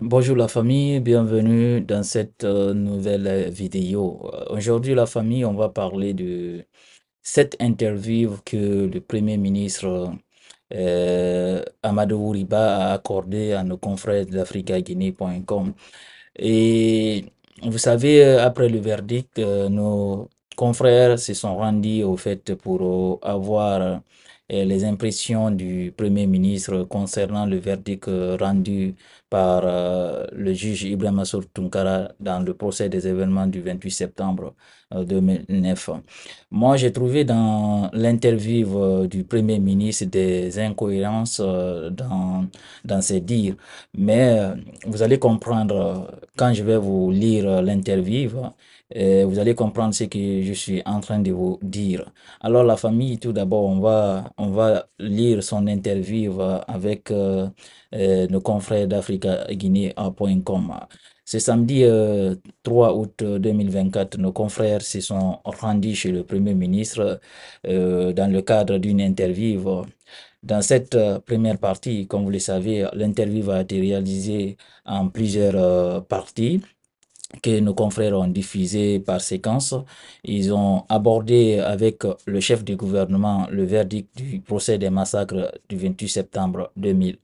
Bonjour la famille, bienvenue dans cette euh, nouvelle vidéo. Aujourd'hui la famille, on va parler de cette interview que le Premier ministre euh, Amadou a accordée à nos confrères d'AfricaGuinée.com. Et vous savez, euh, après le verdict, euh, nos confrères se sont rendus au fait pour avoir les impressions du Premier ministre concernant le verdict euh, rendu par euh, le juge Ibrahim Assour dans le procès des événements du 28 septembre 2009. Euh, Moi, j'ai trouvé dans l'interview du Premier ministre des incohérences dans, dans ses dires, mais vous allez comprendre quand je vais vous lire l'interview, euh, vous allez comprendre ce que je suis en train de vous dire. Alors la famille, tout d'abord, on va, on va lire son interview avec euh, euh, nos confrères d'AfricaGuinée.com. Ce samedi 3 août 2024, nos confrères se sont rendus chez le Premier ministre dans le cadre d'une interview dans cette euh, première partie, comme vous le savez, l'interview va être réalisée en plusieurs euh, parties que nos confrères ont diffusées par séquence. Ils ont abordé avec le chef du gouvernement le verdict du procès des massacres du 28 septembre 2000.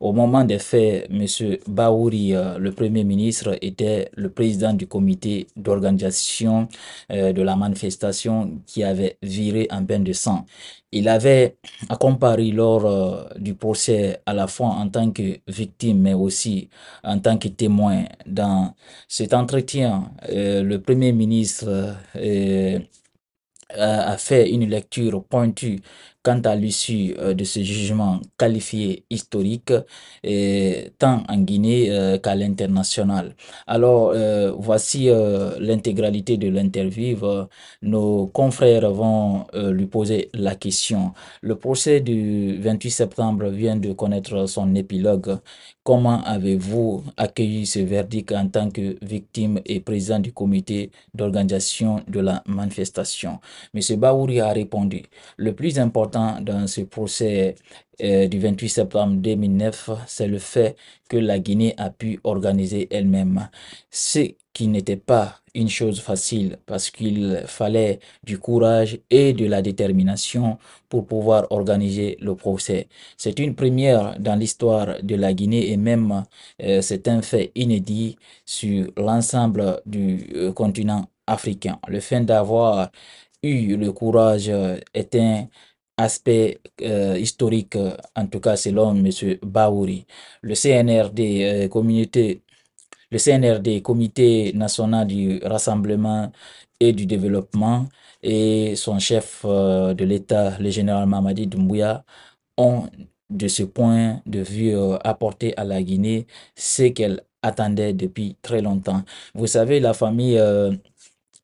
Au moment des faits, M. Baouri, euh, le Premier ministre, était le président du comité d'organisation euh, de la manifestation qui avait viré en peine de sang. Il avait comparé lors euh, du procès à la fois en tant que victime mais aussi en tant que témoin. Dans cet entretien, le Premier ministre a fait une lecture pointue quant à l'issue euh, de ce jugement qualifié historique, euh, tant en Guinée euh, qu'à l'international. Alors, voici l'intégralité de l'interview. Nos confrères vont lui poser la question. Le procès du 28 septembre vient de connaître son épilogue. Comment avez-vous accueilli ce verdict en tant que victime et président du comité d'organisation de la manifestation Monsieur Baouri a répondu, le plus important dans ce procès euh, du 28 septembre 2009, c'est le fait que la Guinée a pu organiser elle-même, ce qui n'était pas une chose facile parce qu'il fallait du courage et de la détermination pour pouvoir organiser le procès. C'est une première dans l'histoire de la Guinée et même euh, c'est un fait inédit sur l'ensemble du euh, continent africain. Le fait d'avoir eu le courage est un aspect euh, historique, en tout cas selon M. Baouri. Le CNRD, euh, communauté, le CNRD, Comité national du rassemblement et du développement, et son chef euh, de l'État, le général Mamadi Doumbouya, ont de ce point de vue apporté à la Guinée ce qu'elle attendait depuis très longtemps. Vous savez, la famille,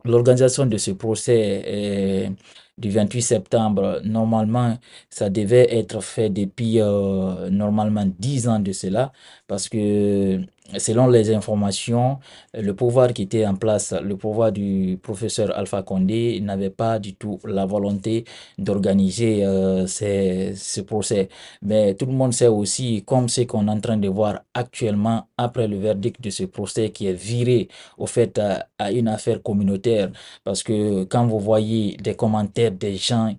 l'organisation de ce procès est du 28 septembre, normalement, ça devait être fait depuis euh, normalement dix ans de cela, parce que selon les informations, le pouvoir qui était en place, le pouvoir du professeur Alpha Condé, n'avait pas du tout la volonté d'organiser euh, ce procès. Mais tout le monde sait aussi, comme ce qu'on est en train de voir actuellement après le verdict de ce procès qui est viré au fait à une affaire communautaire, parce que quand vous voyez des commentaires des gens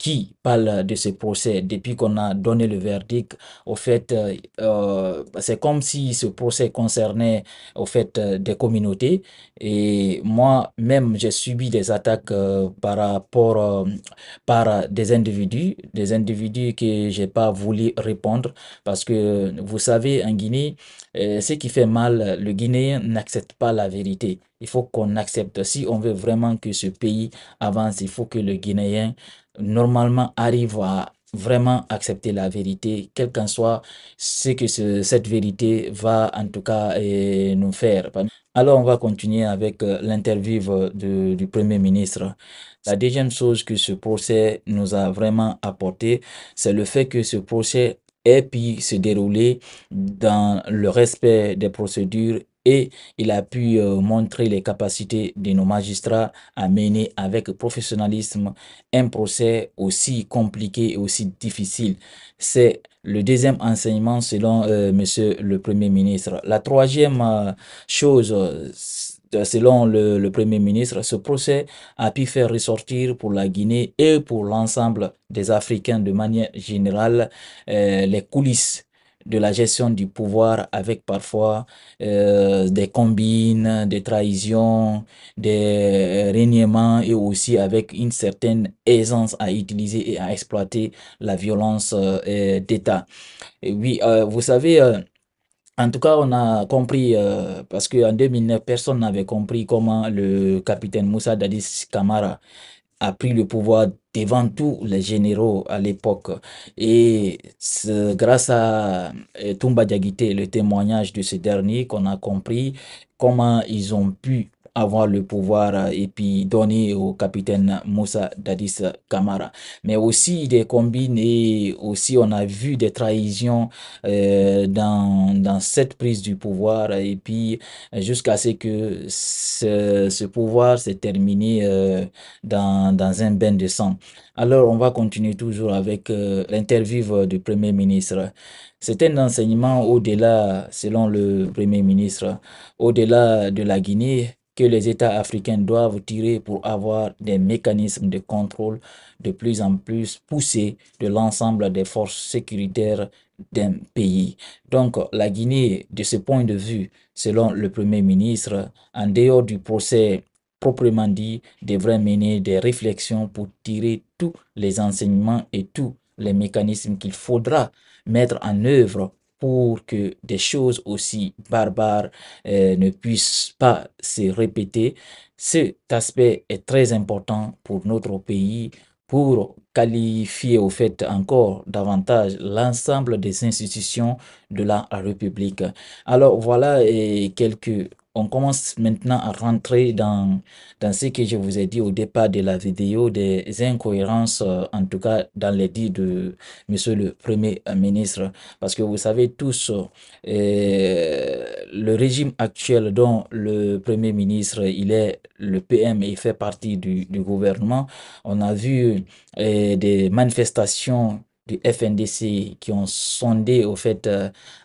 qui parle de ce procès depuis qu'on a donné le verdict. Au fait, euh, euh, c'est comme si ce procès concernait au fait euh, des communautés. Et moi-même, j'ai subi des attaques par rapport par des individus, des individus que j'ai pas voulu répondre parce que vous savez, en Guinée, ce qui fait mal, le Guinéen n'accepte pas la vérité. Il faut qu'on accepte. Si on veut vraiment que ce pays avance, il faut que le Guinéen normalement arrivent à vraiment accepter la vérité, quel qu'en soit ce que cette vérité va en tout cas eh, nous faire. Alors on va continuer avec euh, l'interview du Premier ministre. La deuxième chose que ce procès nous a vraiment apporté, c'est le fait que ce procès ait pu se dérouler dans le respect des procédures et il a pu euh, montrer les capacités de nos magistrats à mener avec professionnalisme un procès aussi compliqué et aussi difficile. C'est le deuxième enseignement selon M. Euh, monsieur le Premier ministre. La troisième euh, chose, selon le, le, Premier ministre, ce procès a pu faire ressortir pour la Guinée et pour l'ensemble des Africains de manière générale les coulisses de la gestion du pouvoir avec parfois euh, des combines, des trahisons, des euh, régnements et aussi avec une certaine aisance à utiliser et à exploiter la violence euh, d'État. Oui, vous savez... En tout cas, on a compris, euh, parce qu'en 2009, personne n'avait compris comment le capitaine Moussa Dadis Kamara a pris le pouvoir devant tous les généraux à l'époque. Et c'est grâce à euh, Tumba Diagité, le témoignage de ce dernier, qu'on a compris comment ils ont pu avoir le pouvoir euh, et puis donner au capitaine Moussa Dadis Kamara. Mais aussi des combines et aussi on a vu des trahisons euh, dans, cette prise du pouvoir et puis jusqu'à ce que ce, pouvoir s'est terminé euh, dans, un bain de sang. Alors on va continuer toujours avec l'interview du Premier ministre. C'est un enseignement au-delà, selon le Premier ministre, au-delà de la Guinée, que les États africains doivent tirer pour avoir des mécanismes de contrôle de plus en plus poussés de l'ensemble des forces sécuritaires d'un pays. Donc la Guinée, de ce point de vue, selon le Premier ministre, en dehors du procès proprement dit, devrait mener des réflexions pour tirer tous les enseignements et tous les mécanismes qu'il faudra mettre en œuvre pour que des choses aussi barbares euh, ne puissent pas se répéter. Cet aspect est très important pour notre pays, pour qualifier au fait encore davantage l'ensemble des institutions de la République. Alors voilà quelques on commence maintenant à rentrer dans, dans ce que je vous ai dit au départ de la vidéo, des incohérences, euh, en tout cas dans les dits de Monsieur le Premier ministre. Parce que vous savez tous, euh, le régime actuel dont le Premier ministre, il est le PM et il fait partie du, gouvernement, on a vu euh, des manifestations du FNDC qui ont sondé au fait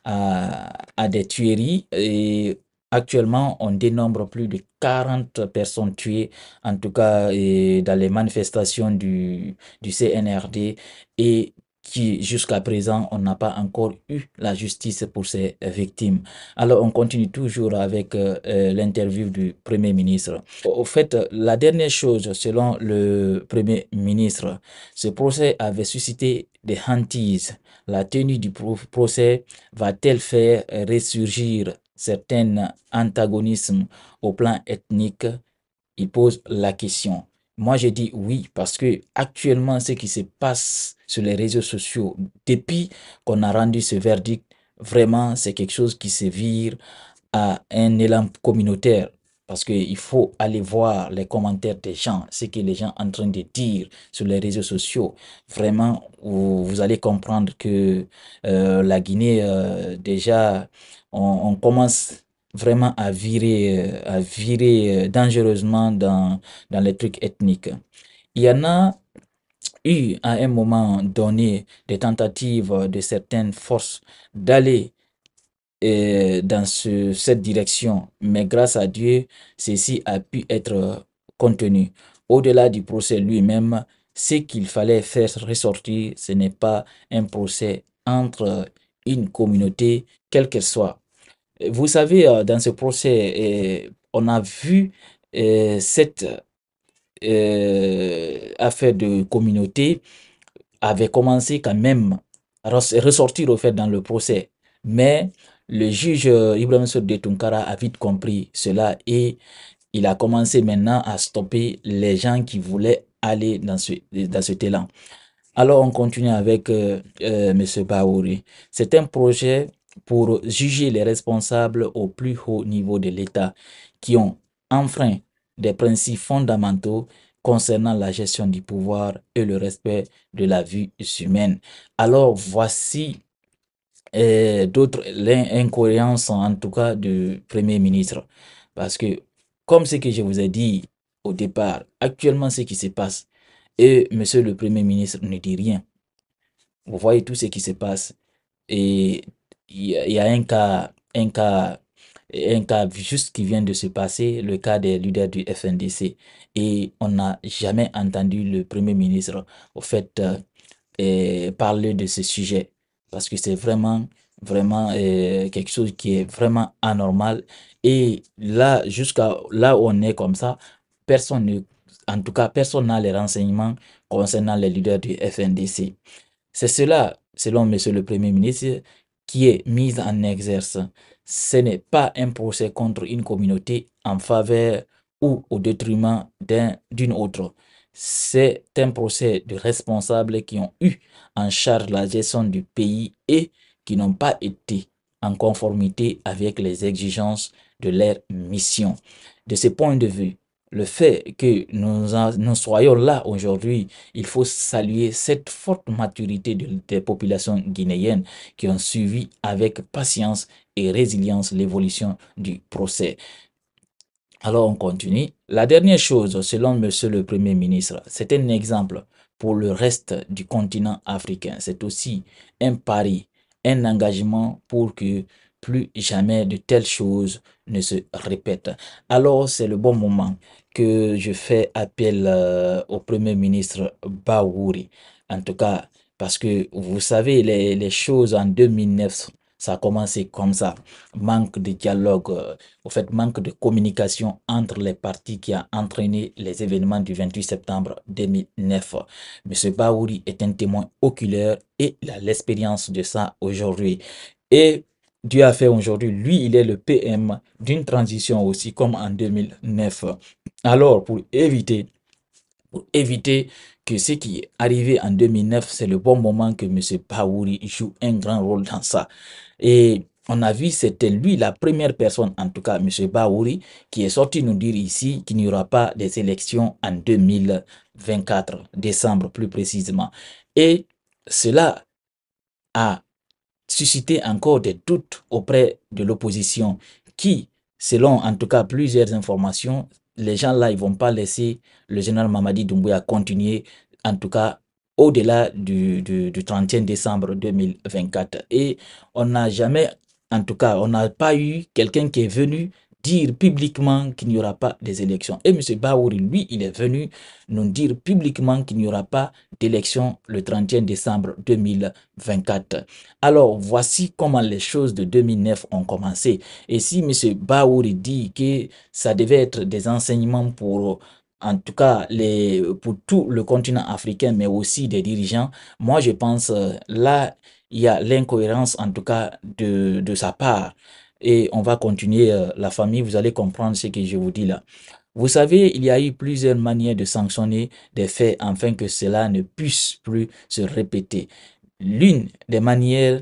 à, à, des tueries et Actuellement, on dénombre plus de 40 personnes tuées, en tout cas dans les manifestations du, du CNRD, et qui jusqu'à présent, on n'a pas encore eu la justice pour ces victimes. Alors, on continue toujours avec euh, euh, l'interview du Premier ministre. Au fait, la dernière chose, selon le Premier ministre, ce procès avait suscité des hantises. La tenue du procès va-t-elle faire ressurgir certains antagonismes au plan ethnique, il pose la question. Moi, je dis oui parce que actuellement, ce qui se passe sur les réseaux sociaux, depuis qu'on a rendu ce verdict, vraiment, c'est quelque chose qui se vire à un élan communautaire. Parce qu'il faut aller voir les commentaires des gens, ce que les gens sont en train de dire sur les réseaux sociaux. Vraiment, vous, vous allez comprendre que euh, la Guinée, euh, déjà, on, commence vraiment à virer, euh, à virer dangereusement dans, dans les trucs ethniques. Il y en a eu à un moment donné des tentatives de certaines forces d'aller dans cette direction, mais grâce à Dieu, ceci a pu être contenu. Au-delà du procès lui-même, ce qu'il fallait faire ressortir, ce n'est pas un procès entre une communauté, quelle qu'elle soit. Vous savez, euh, dans ce procès, euh, on a vu euh, cette affaire de communauté avait commencé quand même à ressortir au fait dans le procès. Mais le juge euh, Ibrahim de Tunkara a vite compris cela et il a commencé maintenant à stopper les gens qui voulaient aller dans, ce, dans cet élan. Alors on continue avec euh, euh, M. Baouri. C'est un projet pour juger les responsables au plus haut niveau de l'État qui ont enfreint des principes fondamentaux concernant la gestion du pouvoir et le respect de la vie humaine. Alors voici d'autres l'incohérence en tout cas du Premier ministre. Parce que, comme ce que je vous ai dit au départ, actuellement ce qui se passe, et Monsieur le Premier ministre ne dit rien. Vous voyez tout ce qui se passe. Et il y, a un cas, un cas, un cas juste qui vient de se passer, le cas des leaders du FNDC. Et on n'a jamais entendu le Premier ministre, au fait, euh, parler de ce sujet parce que c'est vraiment, vraiment euh, quelque chose qui est vraiment anormal. Et là, jusqu'à là où on est comme ça, personne en tout cas, personne n'a les renseignements concernant les leaders du FNDC. C'est cela, selon Monsieur le Premier ministre, qui est mise en exerce. Ce n'est pas un procès contre une communauté en faveur ou au détriment d'une autre. C'est un procès de responsables qui ont eu en charge la gestion du pays et qui n'ont pas été en conformité avec les exigences de leur mission. De ce point de vue, le fait que nous, soyons là aujourd'hui, il faut saluer cette forte maturité des populations guinéennes qui ont suivi avec patience et résilience l'évolution du procès. Alors on continue. La dernière chose, selon Monsieur le Premier ministre, c'est un exemple pour le reste du continent africain. C'est aussi un pari, un engagement pour que plus jamais de telles choses ne se répètent. Alors c'est le bon moment que je fais appel euh, au Premier ministre Baouri. En tout cas, parce que vous savez, les, les choses en 2009 ça a commencé comme ça. Manque de dialogue, euh, au fait, manque de communication entre les parties qui a entraîné les événements du 28 septembre 2009. M. Baouri est un témoin oculaire et il a l'expérience de ça aujourd'hui. Et Dieu a fait aujourd'hui, lui, il est le PM d'une transition aussi comme en 2009. Alors, pour éviter, pour éviter que ce qui est arrivé en 2009, c'est le bon moment que M. Baouri joue un grand rôle dans ça. Et on a vu, c'était lui la première personne, en tout cas, M. Baouri, qui est sorti nous dire ici qu'il n'y aura pas des élections en 2024, décembre plus précisément. Et cela a suscité encore des doutes auprès de l'opposition qui, selon en tout cas plusieurs informations, les gens là, ils vont pas laisser le général Mamadi Doumbouya continuer, en tout cas, au-delà du, 30 31 décembre 2024. Et on n'a jamais, en tout cas, on n'a pas eu quelqu'un qui est venu dire publiquement qu'il n'y aura pas des élections. Et M. Baouri, lui, il est venu nous dire publiquement qu'il n'y aura pas d'élection le 31 décembre 2024. Alors, voici comment les choses de 2009 ont commencé. Et si M. Baouri dit que ça devait être des enseignements pour en tout cas les, pour tout le continent africain, mais aussi des dirigeants, moi je pense euh, là, il y a l'incohérence en tout cas de, de sa part. Et on va continuer euh, la famille, vous allez comprendre ce que je vous dis là. Vous savez, il y a eu plusieurs manières de sanctionner des faits afin que cela ne puisse plus se répéter. L'une des manières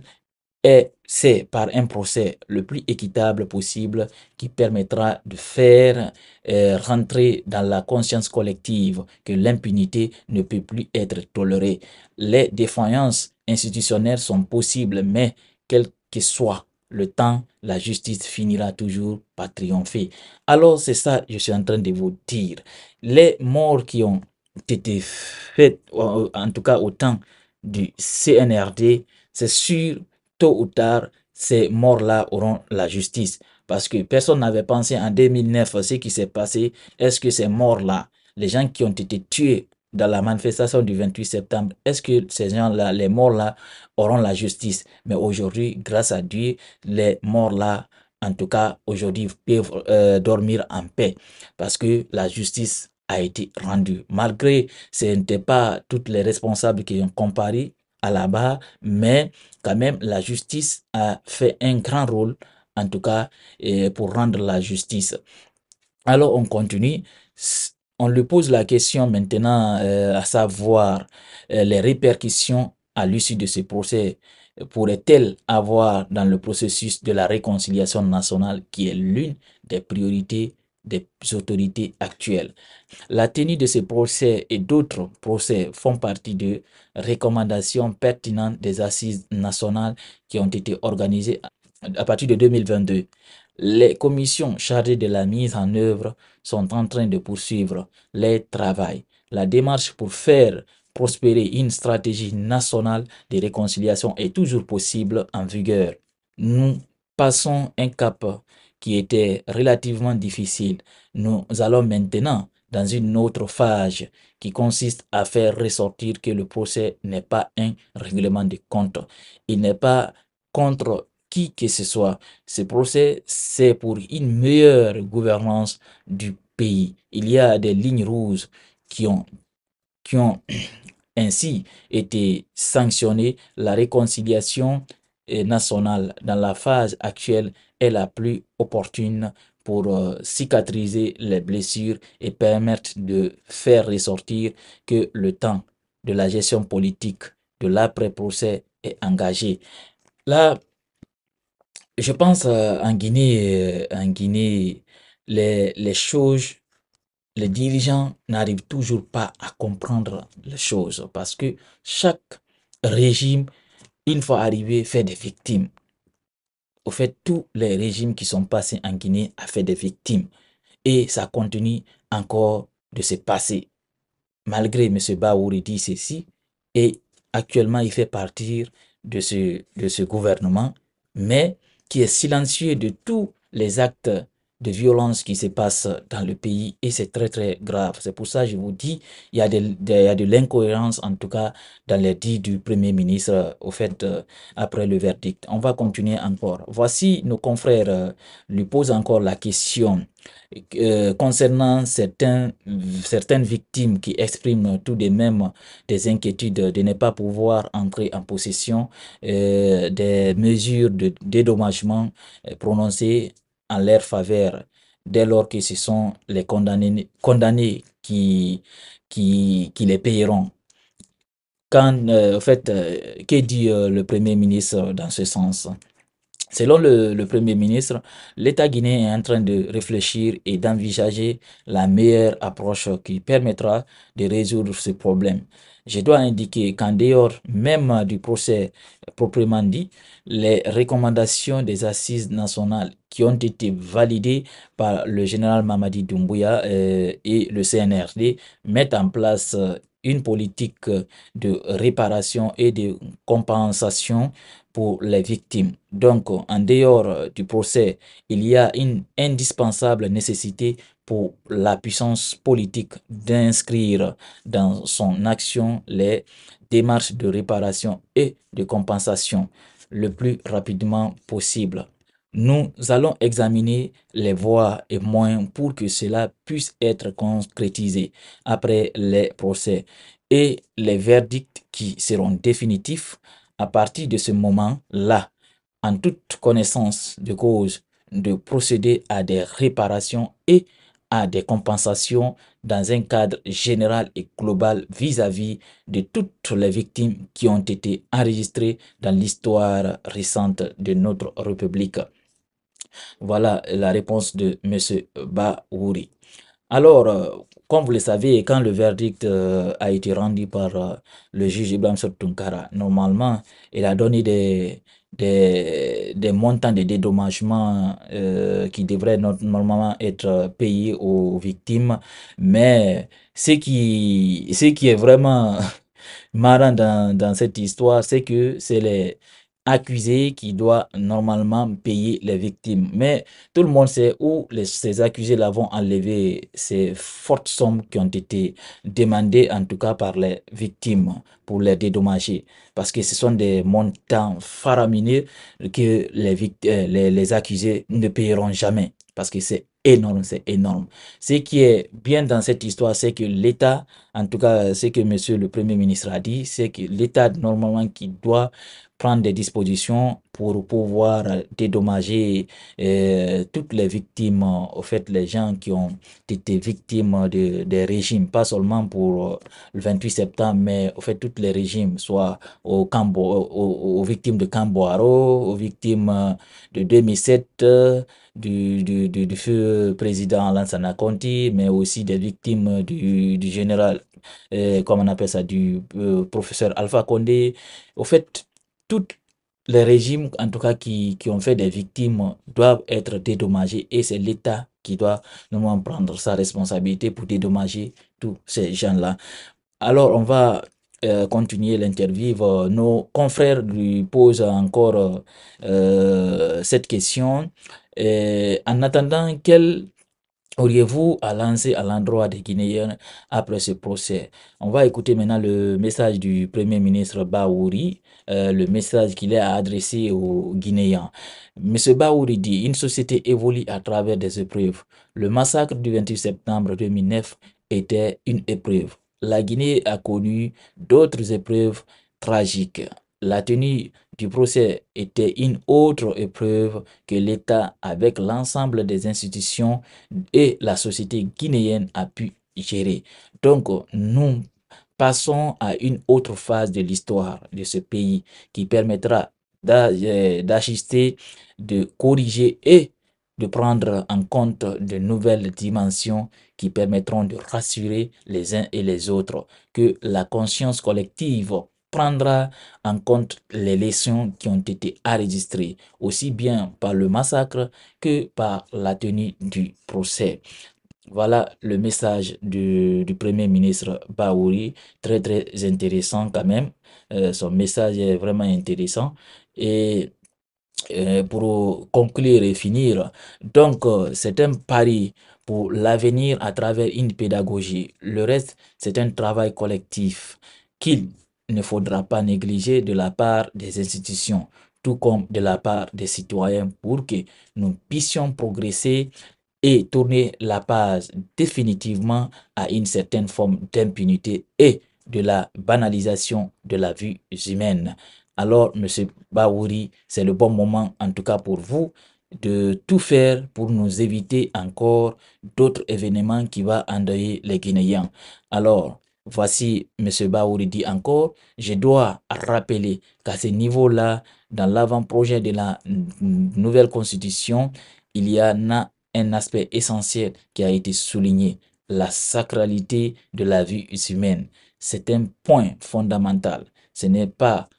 est c'est par un procès le plus équitable possible qui permettra de faire euh, rentrer dans la conscience collective que l'impunité ne peut plus être tolérée. Les défaillances institutionnelles sont possibles, mais quel que soit le temps, la justice finira toujours par triompher. Alors c'est ça que je suis en train de vous dire. Les morts qui ont été faites, en tout cas au temps du CNRD, c'est sûr tôt ou tard, ces morts-là auront la justice. Parce que personne n'avait pensé en 2009 ce qui s'est passé. Est-ce que ces morts-là, les gens qui ont été tués dans la manifestation du 28 septembre, est-ce que ces gens-là, les morts-là, auront la justice Mais aujourd'hui, grâce à Dieu, les morts-là, en tout cas aujourd'hui, peuvent euh, dormir en paix. Parce que la justice a été rendue. Malgré ce n'était pas toutes les responsables qui ont comparé, à la barre, mais quand même la justice a fait un grand rôle, en tout cas, pour rendre la justice. Alors on continue. On lui pose la question maintenant, euh, à savoir euh, les répercussions à l'issue de ce procès pourrait-elle avoir dans le processus de la réconciliation nationale qui est l'une des priorités des autorités actuelles. La tenue de ces procès et d'autres procès font partie de recommandations pertinentes des assises nationales qui ont été organisées à partir de 2022. Les commissions chargées de la mise en œuvre sont en train de poursuivre les travaux. La démarche pour faire prospérer une stratégie nationale de réconciliation est toujours possible en vigueur. Nous passons un cap qui était relativement difficile. Nous allons maintenant dans une autre phase qui consiste à faire ressortir que le procès n'est pas un règlement de compte. Il n'est pas contre qui que ce soit. Ce procès, c'est pour une meilleure gouvernance du pays. Il y a des lignes rouges qui ont, qui ont ainsi été sanctionnées. La réconciliation nationale dans la phase actuelle est la plus opportune pour euh, cicatriser les blessures et permettre de faire ressortir que le temps de la gestion politique de l'après-procès est engagé. Là, je pense euh, en Guinée, euh, en Guinée, les, les choses, les dirigeants n'arrivent toujours pas à comprendre les choses parce que chaque régime il faut arriver fait des victimes. Au fait, tous les régimes qui sont passés en Guinée ont fait des victimes. Et ça continue encore de se passer. Malgré M. Baouri dit ceci, et actuellement il fait partie de ce, de ce gouvernement, mais qui est silencieux de tous les actes de violence qui se passe dans le pays et c'est très très grave. C'est pour ça que je vous dis, il y a de, l'incohérence en tout cas dans les dits du Premier ministre au fait euh, après le verdict. On va continuer encore. Voici nos confrères euh, lui posent encore la question euh, concernant certains, certaines victimes qui expriment tout de même des inquiétudes de ne pas pouvoir entrer en possession des mesures de dédommagement prononcées en leur faveur dès lors que ce sont les condamnés, condamnés qui, qui, les payeront. Quand, en euh, fait, euh, que dit euh, le Premier ministre dans ce sens Selon le, Premier ministre, l'État guinéen est en train de réfléchir et d'envisager la meilleure approche qui permettra de résoudre ce problème. Je dois indiquer qu'en dehors même du procès proprement dit, les recommandations des assises nationales qui ont été validées par le général Mamadi Doumbouya euh, et le CNRD mettent en place euh, une politique de réparation et de compensation pour les victimes. Donc, en dehors euh, du procès, il y a une indispensable nécessité pour la puissance politique d'inscrire dans son action les démarches de réparation et de compensation le plus rapidement possible. Nous allons examiner les voies et moyens pour que cela puisse être concrétisé après les procès et les verdicts qui seront définitifs à partir de ce moment-là, en toute connaissance de cause, de procéder à des réparations et à des compensations dans un cadre général et global vis-à-vis de toutes les victimes qui ont été enregistrées dans l'histoire récente de notre République. Voilà la réponse de M. Baouri. Alors, euh, comme vous le savez, quand le verdict euh, a été rendu par euh, le juge Ibrahim Tunkara, normalement, il a donné des, des, montants de dédommagement euh, qui devraient normalement être payés aux victimes. Mais ce qui, ce qui est vraiment marrant dans cette histoire, c'est que c'est les, accusé qui doit normalement payer les victimes. Mais tout le monde sait où ces accusés l'ont enlevé ces fortes sommes qui ont été demandées, en tout cas par les victimes, pour les dédommager. Parce que ce sont des montants faramineux que les, victimes, euh, les, les accusés ne payeront jamais. Parce que c'est énorme, c'est énorme. Ce qui est bien dans cette histoire, c'est que l'État en tout cas, ce que Monsieur le Premier ministre a dit, c'est que l'État normalement qui doit prendre des dispositions pour pouvoir dédommager euh, toutes les victimes, au fait les gens qui ont été victimes des régimes, pas seulement pour euh, le 28 septembre, mais au fait tous les régimes, soit au aux, victimes de Camboaro, aux victimes euh, de 2007, du, feu président Lansana Conti, mais aussi des victimes du général comme euh, comme on appelle ça, du euh, professeur Alpha Condé. Au fait, tous les régimes, en tout cas, qui, qui ont fait des victimes, doivent être dédommagés et c'est l'État qui doit normalement prendre sa responsabilité pour dédommager tous ces gens-là. Alors, on va euh, continuer l'interview. nos confrères lui posent encore cette question. en attendant, quel Auriez-vous à lancer à l'endroit des Guinéens après ce procès On va écouter maintenant le message du Premier ministre Baouri, euh, le message qu'il a adressé aux Guinéens. Monsieur Baouri dit Une société évolue à travers des épreuves. Le massacre du 28 septembre 2009 était une épreuve. La Guinée a connu d'autres épreuves tragiques. La tenue du procès était une autre épreuve que l'État, avec l'ensemble des institutions et la société guinéenne, a pu gérer. Donc, nous passons à une autre phase de l'histoire de ce pays qui permettra euh, d'assister, de corriger et de prendre en compte de nouvelles dimensions qui permettront de rassurer les uns et les autres que la conscience collective prendra en compte les leçons qui ont été enregistrées, aussi bien par le massacre que par la tenue du procès. Voilà le message du, Premier ministre Baouri, très très intéressant quand même. Euh, son message est vraiment intéressant. Et euh, pour conclure et finir, donc euh, c'est un pari pour l'avenir à travers une pédagogie. Le reste, c'est un travail collectif qu'il ne faudra pas négliger de la part des institutions, tout comme de la part des citoyens, pour que nous puissions progresser et tourner la page définitivement à une certaine forme d'impunité et de la banalisation de la vie humaine. Alors, Monsieur Baouri, c'est le bon moment, en tout cas pour vous, de tout faire pour nous éviter encore d'autres événements qui vont endeuiller les Guinéens. Alors, Voici M. Baouri dit encore, je dois rappeler qu'à ce niveau-là, dans l'avant-projet de la nouvelle constitution, il y a un aspect essentiel qui a été souligné, la sacralité de la vie humaine. C'est un point fondamental. Ce n'est pas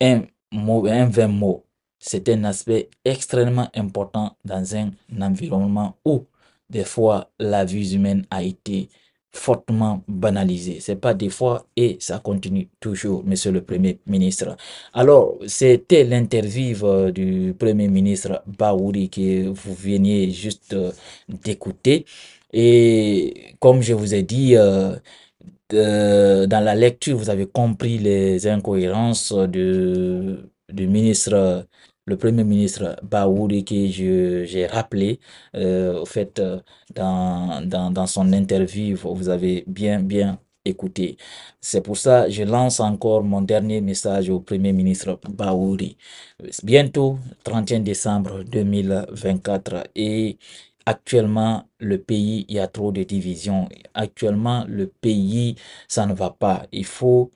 un mot, un vain mot. C'est un aspect extrêmement important dans un environnement où, des fois, la vie humaine a été fortement banalisé. C'est pas des fois et ça continue toujours, monsieur le Premier ministre. Alors, c'était l'interview euh, du Premier ministre Baouri que vous veniez juste euh, d'écouter. Et comme je vous ai dit, euh, dans la lecture, vous avez compris les incohérences du, du ministre le Premier ministre Baouri, que j'ai rappelé, euh, au fait, euh, dans, dans, dans, son interview, vous avez bien, bien écouté. C'est pour ça que je lance encore mon dernier message au Premier ministre Baouri. Bientôt, 31 décembre 2024, et actuellement le pays, il y a trop de divisions. Actuellement, le pays, ça ne va pas. Il faut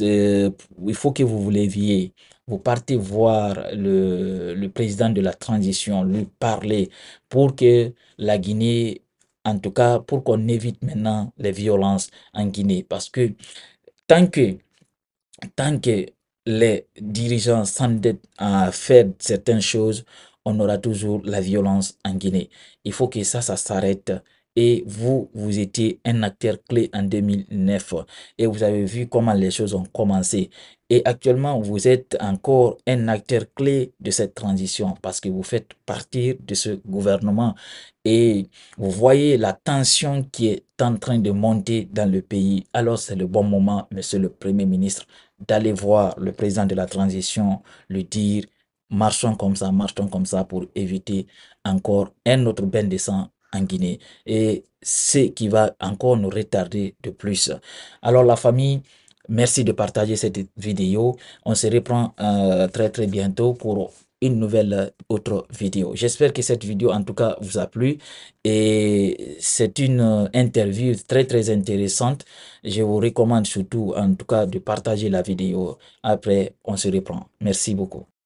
il faut que vous vous leviez, vous partez voir le, le, président de la transition, lui parler pour que la Guinée, en tout cas, pour qu'on évite maintenant les violences en Guinée. Parce que tant que, tant que les dirigeants s'endettent à faire certaines choses, on aura toujours la violence en Guinée. Il faut que ça, ça s'arrête et vous, vous étiez un acteur clé en 2009 et vous avez vu comment les choses ont commencé. Et actuellement, vous êtes encore un acteur clé de cette transition parce que vous faites partie de ce gouvernement et vous voyez la tension qui est en train de monter dans le pays. Alors, c'est le bon moment, monsieur le Premier ministre, d'aller voir le président de la transition, lui dire marchons comme ça, marchons comme ça pour éviter encore un autre bain de sang en Guinée. Et ce qui va encore nous retarder de plus. Alors la famille, merci de partager cette vidéo. On se reprend euh, très très bientôt pour une nouvelle euh, autre vidéo. J'espère que cette vidéo en tout cas vous a plu et c'est une euh, interview très très intéressante. Je vous recommande surtout en tout cas de partager la vidéo. Après on se reprend. Merci beaucoup.